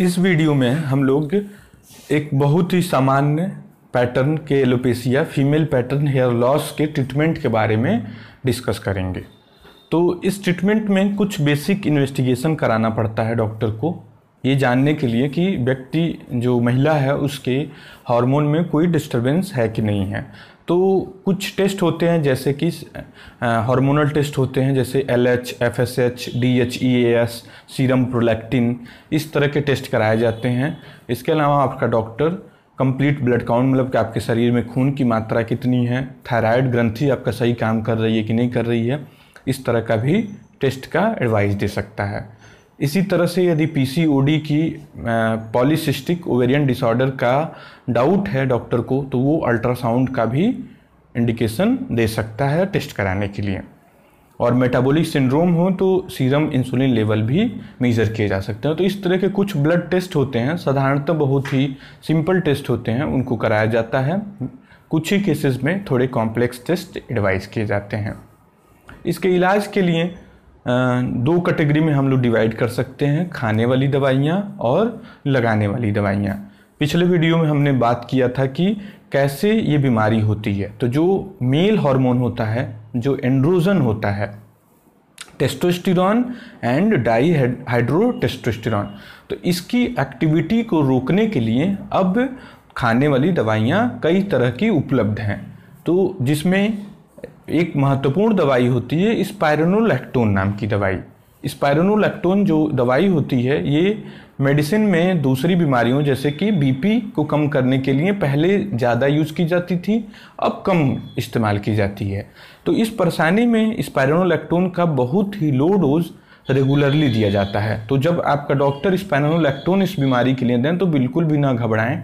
इस वीडियो में हम लोग एक बहुत ही सामान्य पैटर्न के alopecia female pattern hair loss के ट्रीटमेंट के बारे में डिस्कस करेंगे तो इस ट्रीटमेंट में कुछ बेसिक इन्वेस्टिगेशन कराना पड़ता है डॉक्टर को ये जानने के लिए कि व्यक्ति जो महिला है उसके हार्मोन में कोई डिस्टरबेंस है कि नहीं है तो कुछ टेस्ट होते हैं जैसे कि हार्मोनल टेस्ट होते हैं जैसे L H F S H D H E S serum prolactin इस तरह के टेस्ट कराए जाते हैं इसके अलावा आपका डॉक्टर कंप्लीट ब्लड काउंट मतलब कि आपके शरीर में खून की मात्रा कितनी है थायराइड ग्रंथि आपका सही काम कर रही है कि नहीं कर रही है इस तरह का भी टेस्ट का एडवाइस दे सकता है इसी तरह से यदि पीसीओडी की पॉलीसिस्टिक ओवेरियन डिसऑर्डर का डाउट है डॉक्टर को तो वो अल्ट्रासाउंड का भी इंडिकेशन दे सकता है टेस्ट कराने के लिए और मेटाबॉलिक सिंड्रोम हो तो सीरम इंसुलिन लेवल भी मेज़र किए जा सकते हैं तो इस तरह के कुछ ब्लड टेस्ट होते हैं साधारणतः बहुत ही सिंपल टेस्ट होते हैं उनको कराया जाता है कुछ ही केसेस में थोड़े कॉम्प्लेक्स टेस्ट एडवाइस किए जाते हैं इसके इलाज के लिए दो कैटेगरी में हम लोग डिवाइड कर सकते हैं खाने वाली दवाइयाँ और लगाने वाली दवाइयाँ पिछले वीडियो में हमने बात किया था कि कैसे ये बीमारी होती है तो जो मेल हार्मोन होता है जो एंड्रोजन होता है टेस्टोस्टिरॉन एंड डाई हाइड्रोटेस्टोस्टिरॉन तो इसकी एक्टिविटी को रोकने के लिए अब खाने वाली दवाइयाँ कई तरह की उपलब्ध हैं तो जिसमें एक महत्वपूर्ण दवाई होती है स्पायरोनोलैक्टोन नाम की दवाई स्पायरोनोलैक्टोन जो दवाई होती है ये मेडिसिन में दूसरी बीमारियों जैसे कि बीपी को कम करने के लिए पहले ज़्यादा यूज़ की जाती थी अब कम इस्तेमाल की जाती है तो इस परेशानी में स्पायरोनोलैक्टोन का बहुत ही लो डोज रेगुलरली दिया जाता है तो जब आपका डॉक्टर स्पायरोनोलैक्टोन इस बीमारी के लिए दें तो बिल्कुल भी ना घबराएं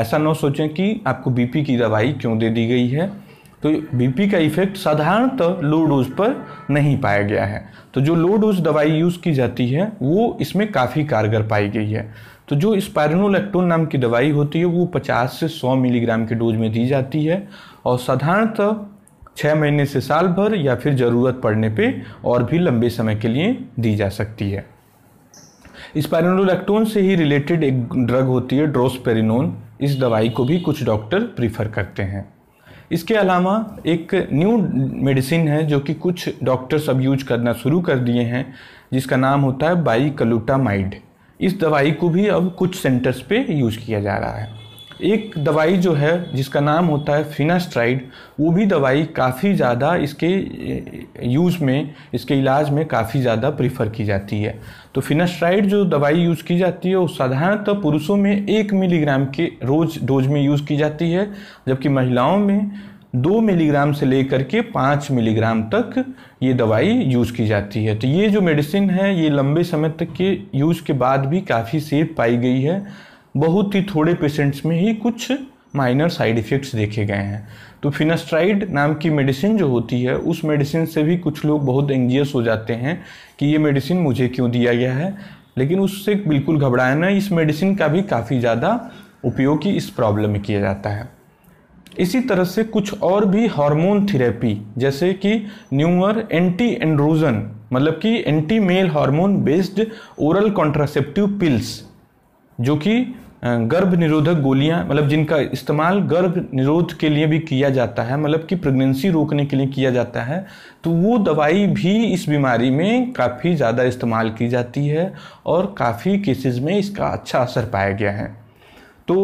ऐसा ना सोचें कि आपको बीपी की दवाई क्यों दे दी गई है तो बीपी का इफेक्ट साधारणतः लो डोज पर नहीं पाया गया है तो जो लो डोज दवाई यूज़ की जाती है वो इसमें काफ़ी कारगर पाई गई है तो जो स्पायरनोलेक्टोन नाम की दवाई होती है वो 50 से 100 मिलीग्राम के डोज में दी जाती है और साधारणतः छः महीने से साल भर या फिर ज़रूरत पड़ने पर और भी लंबे समय के लिए दी जा सकती है स्पायरनोलेक्टोन से ही रिलेटेड एक ड्रग होती है ड्रोसपेरिनोन इस दवाई को भी कुछ डॉक्टर प्रीफर करते हैं इसके अलावा एक न्यू मेडिसिन है जो कि कुछ डॉक्टर्स अब यूज करना शुरू कर दिए हैं जिसका नाम होता है बाई कलूटामाइड इस दवाई को भी अब कुछ सेंटर्स पे यूज किया जा रहा है एक दवाई जो है जिसका नाम होता है फिनास्ट्राइड वो भी दवाई काफ़ी ज़्यादा इसके यूज़ में इसके इलाज में काफ़ी ज़्यादा प्रीफर की जाती है तो फिनास्ट्राइड जो दवाई यूज़ की जाती है वो साधारणतः पुरुषों में एक मिलीग्राम के रोज़ डोज में यूज़ की जाती है जबकि महिलाओं में दो मिलीग्राम से लेकर के पाँच मिलीग्राम तक ये दवाई यूज़ की जाती है तो ये जो मेडिसिन है ये लंबे समय तक के यूज़ के बाद भी काफ़ी सेफ पाई गई है बहुत ही थोड़े पेशेंट्स में ही कुछ माइनर साइड इफ़ेक्ट्स देखे गए हैं तो फिनास्ट्राइड नाम की मेडिसिन जो होती है उस मेडिसिन से भी कुछ लोग बहुत एंजियस हो जाते हैं कि ये मेडिसिन मुझे क्यों दिया गया है लेकिन उससे बिल्कुल घबराना इस मेडिसिन का भी काफ़ी ज़्यादा उपयोग इस प्रॉब्लम में किया जाता है इसी तरह से कुछ और भी हार्मोन थेरेपी जैसे कि न्यूमर एंटी एंड्रोजन मतलब कि anti male hormone based oral contraceptive pills जो कि गर्भ निरोधक गोलियां मतलब जिनका इस्तेमाल गर्भ निरोध के लिए भी किया जाता है मतलब कि प्रेगनेंसी रोकने के लिए किया जाता है तो वो दवाई भी इस बीमारी में काफ़ी ज़्यादा इस्तेमाल की जाती है और काफ़ी केसेस में इसका अच्छा असर पाया गया है तो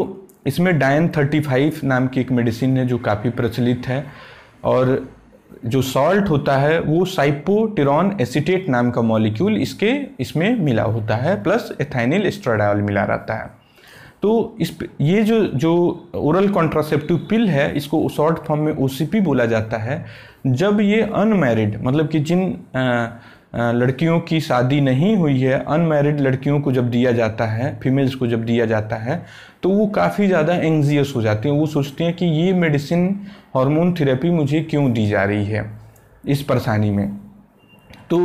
इसमें डायन थर्टी फाइव नाम की एक मेडिसिन है जो काफ़ी प्रचलित है और जो सॉल्ट होता है वो साइपोटिरॉन एसिटेट नाम का मॉलिक्यूल इसके इसमें मिला होता है प्लस एथाइनिल एस्ट्राडायल मिला रहता है तो इस ये जो जो ओरल कॉन्ट्रासेप्टिव पिल है इसको शॉर्ट फॉर्म में ओ बोला जाता है जब ये अनमैरिड मतलब कि जिन आ, लड़कियों की शादी नहीं हुई है अनमैरिड लड़कियों को जब दिया जाता है फीमेल्स को जब दिया जाता है तो वो काफ़ी ज़्यादा एंगजियस हो जाती हैं वो सोचती हैं कि ये मेडिसिन हार्मोन थेरेपी मुझे क्यों दी जा रही है इस परेशानी में तो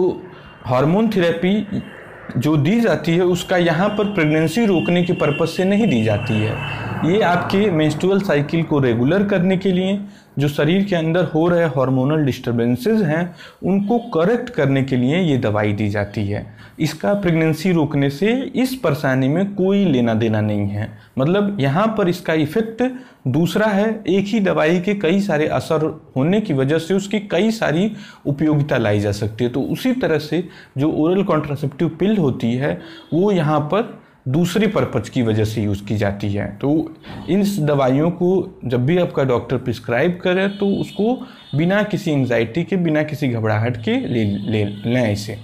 हार्मोन थेरेपी जो दी जाती है उसका यहाँ पर प्रेगनेंसी रोकने के पर्पज़ से नहीं दी जाती है ये आपके मेंस्ट्रुअल साइकिल को रेगुलर करने के लिए जो शरीर के अंदर हो रहे हार्मोनल डिस्टर्बेंसेज हैं उनको करेक्ट करने के लिए ये दवाई दी जाती है इसका प्रेगनेंसी रोकने से इस परेशानी में कोई लेना देना नहीं है मतलब यहाँ पर इसका इफ़ेक्ट दूसरा है एक ही दवाई के कई सारे असर होने की वजह से उसकी कई सारी उपयोगिता लाई जा सकती है तो उसी तरह से जो ओरल कॉन्ट्रासेप्टिव पिल होती है वो यहाँ पर दूसरी पर्पज की वजह से यूज़ की जाती है तो इन दवाइयों को जब भी आपका डॉक्टर प्रिस्क्राइब करे तो उसको बिना किसी एंजाइटी के बिना किसी घबराहट के ले ले लें इसे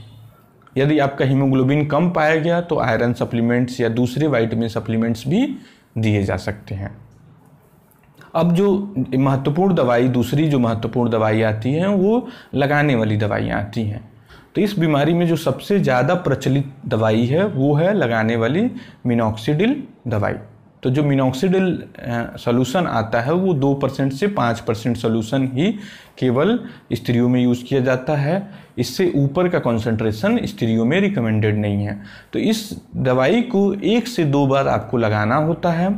यदि आपका हीमोग्लोबिन कम पाया गया तो आयरन सप्लीमेंट्स या दूसरे वाइटमिन सप्लीमेंट्स भी दिए जा सकते हैं अब जो महत्वपूर्ण दवाई दूसरी जो महत्वपूर्ण दवाई आती हैं वो लगाने वाली दवाइयाँ आती हैं तो इस बीमारी में जो सबसे ज़्यादा प्रचलित दवाई है वो है लगाने वाली मिनोक्सीडिल दवाई तो जो मिनोक्सीडिल सोलूसन आता है वो दो परसेंट से पाँच परसेंट सोलूसन ही केवल स्त्रियों में यूज़ किया जाता है इससे ऊपर का कंसंट्रेशन स्त्रियों में रिकमेंडेड नहीं है तो इस दवाई को एक से दो बार आपको लगाना होता है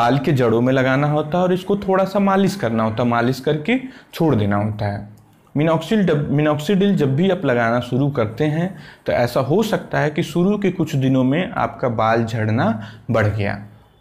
बाल के जड़ों में लगाना होता है और इसको थोड़ा सा मालिश करना होता है मालिश करके छोड़ देना होता है मिनोक्सिल मिनोक्सीडिल जब भी आप लगाना शुरू करते हैं तो ऐसा हो सकता है कि शुरू के कुछ दिनों में आपका बाल झड़ना बढ़ गया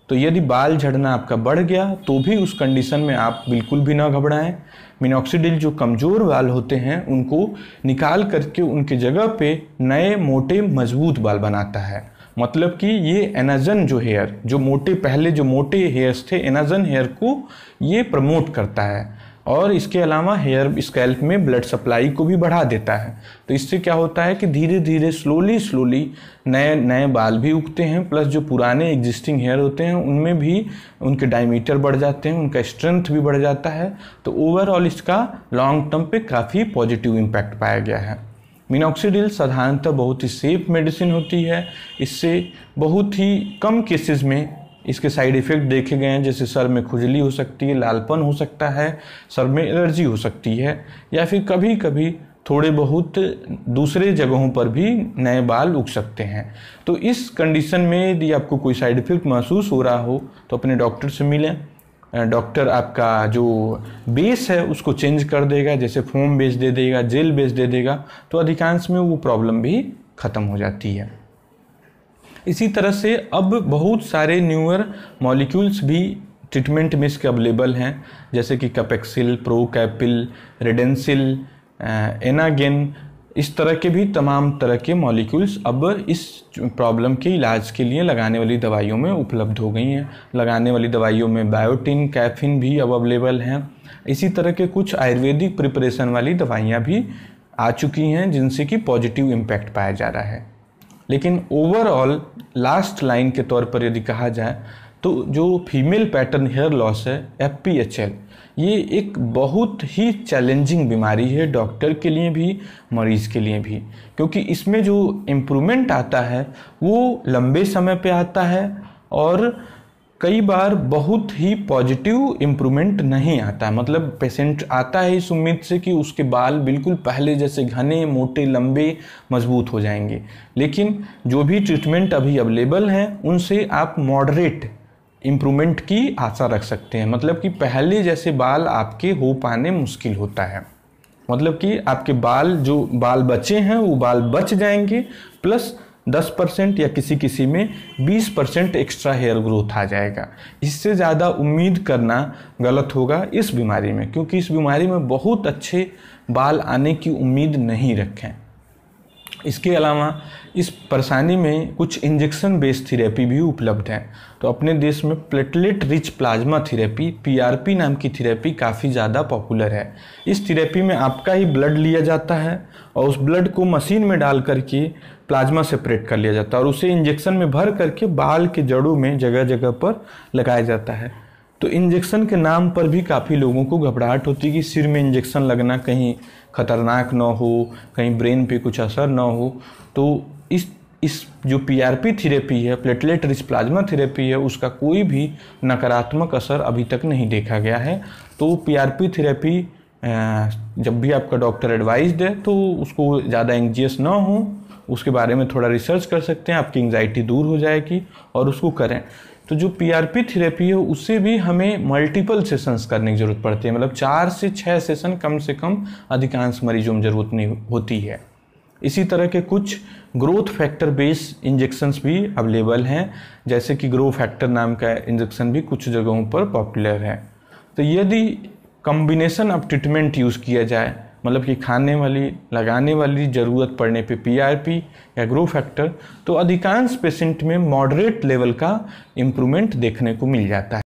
तो यदि बाल झड़ना आपका बढ़ गया तो भी उस कंडीशन में आप बिल्कुल भी ना घबराएं मिनोक्सीडिल जो कमज़ोर बाल होते हैं उनको निकाल करके उनके जगह पे नए मोटे मजबूत बाल बनाता है मतलब कि ये एनाजन जो हेयर जो मोटे पहले जो मोटे हेयर्स थे एनाजन हेयर को ये प्रमोट करता है और इसके अलावा हेयर स्कैल्प में ब्लड सप्लाई को भी बढ़ा देता है तो इससे क्या होता है कि धीरे धीरे स्लोली स्लोली नए नए बाल भी उगते हैं प्लस जो पुराने एग्जिस्टिंग हेयर होते हैं उनमें भी उनके डायमीटर बढ़ जाते हैं उनका स्ट्रेंथ भी बढ़ जाता है तो ओवरऑल इसका लॉन्ग टर्म पे काफ़ी पॉजिटिव इम्पैक्ट पाया गया है मिनॉक्सीडिल साधारणतः बहुत ही सेफ मेडिसिन होती है इससे बहुत ही कम केसेस में इसके साइड इफ़ेक्ट देखे गए हैं जैसे सर में खुजली हो सकती है लालपन हो सकता है सर में एलर्जी हो सकती है या फिर कभी कभी थोड़े बहुत दूसरे जगहों पर भी नए बाल उग सकते हैं तो इस कंडीशन में यदि आपको कोई साइड इफ़ेक्ट महसूस हो रहा हो तो अपने डॉक्टर से मिलें डॉक्टर आपका जो बेस है उसको चेंज कर देगा जैसे फोम बेस दे देगा जेल बेस दे देगा तो अधिकांश में वो प्रॉब्लम भी ख़त्म हो जाती है इसी तरह से अब बहुत सारे न्यूअर मॉलिक्यूल्स भी ट्रीटमेंट में इसके अवेलेबल हैं जैसे कि कपेक्सिल प्रो कैपिल रेडेंसिल एनागेन इस तरह के भी तमाम तरह के मॉलिक्यूल्स अब इस प्रॉब्लम के इलाज के लिए लगाने वाली दवाइयों में उपलब्ध हो गई हैं लगाने वाली दवाइयों में बायोटिन कैफिन भी अब अवेलेबल हैं इसी तरह के कुछ आयुर्वेदिक प्रिपरेशन वाली दवाइयाँ भी आ चुकी हैं जिनसे कि पॉजिटिव इम्पैक्ट पाया जा रहा है लेकिन ओवरऑल लास्ट लाइन के तौर पर यदि कहा जाए तो जो फीमेल पैटर्न हेयर लॉस है एफ पी एच एल ये एक बहुत ही चैलेंजिंग बीमारी है डॉक्टर के लिए भी मरीज़ के लिए भी क्योंकि इसमें जो इम्प्रूवमेंट आता है वो लंबे समय पे आता है और कई बार बहुत ही पॉजिटिव इम्प्रूवमेंट नहीं आता मतलब पेशेंट आता है इस उम्मीद से कि उसके बाल बिल्कुल पहले जैसे घने मोटे लंबे मजबूत हो जाएंगे लेकिन जो भी ट्रीटमेंट अभी अवेलेबल हैं उनसे आप मॉडरेट इम्प्रूवमेंट की आशा रख सकते हैं मतलब कि पहले जैसे बाल आपके हो पाने मुश्किल होता है मतलब कि आपके बाल जो बाल बचे हैं वो बाल बच जाएंगे प्लस 10 परसेंट या किसी किसी में 20 परसेंट एक्स्ट्रा हेयर ग्रोथ आ जाएगा इससे ज़्यादा उम्मीद करना गलत होगा इस बीमारी में क्योंकि इस बीमारी में बहुत अच्छे बाल आने की उम्मीद नहीं रखें इसके अलावा इस परेशानी में कुछ इंजेक्शन बेस्ड थेरेपी भी उपलब्ध है तो अपने देश में platelet rich plasma therapy PRP नाम की थेरेपी काफ़ी ज़्यादा पॉपुलर है इस थेरेपी में आपका ही ब्लड लिया जाता है और उस ब्लड को मशीन में डाल करके प्लाज्मा सेपरेट कर लिया जाता है और उसे इंजेक्शन में भर करके बाल के जड़ों में जगह जगह पर लगाया जाता है तो इंजेक्शन के नाम पर भी काफ़ी लोगों को घबराहट होती है कि सिर में इंजेक्शन लगना कहीं खतरनाक ना हो कहीं ब्रेन पे कुछ असर ना हो तो इस इस जो पीआरपी थेरेपी है प्लेटलेट रिच प्लाज्मा थेरेपी है उसका कोई भी नकारात्मक असर अभी तक नहीं देखा गया है तो पीआरपी थेरेपी जब भी आपका डॉक्टर एडवाइस दे तो उसको ज़्यादा एंगजियस ना हो उसके बारे में थोड़ा रिसर्च कर सकते हैं आपकी एंगजाइटी दूर हो जाएगी और उसको करें तो जो पीआरपी थेरेपी है उससे भी हमें मल्टीपल सेशंस करने की ज़रूरत पड़ती है मतलब चार से छः सेशन कम से कम अधिकांश मरीजों में ज़रूरत नहीं होती है इसी तरह के कुछ ग्रोथ फैक्टर बेस्ड इंजेक्शन्स भी अवेलेबल हैं जैसे कि ग्रो फैक्टर नाम का इंजेक्शन भी कुछ जगहों पर पॉपुलर है तो यदि कम्बिनेसन ऑफ ट्रीटमेंट यूज़ किया जाए मतलब कि खाने वाली लगाने वाली ज़रूरत पड़ने पे पीआरपी या ग्रो फैक्टर तो अधिकांश पेशेंट में मॉडरेट लेवल का इम्प्रूवमेंट देखने को मिल जाता है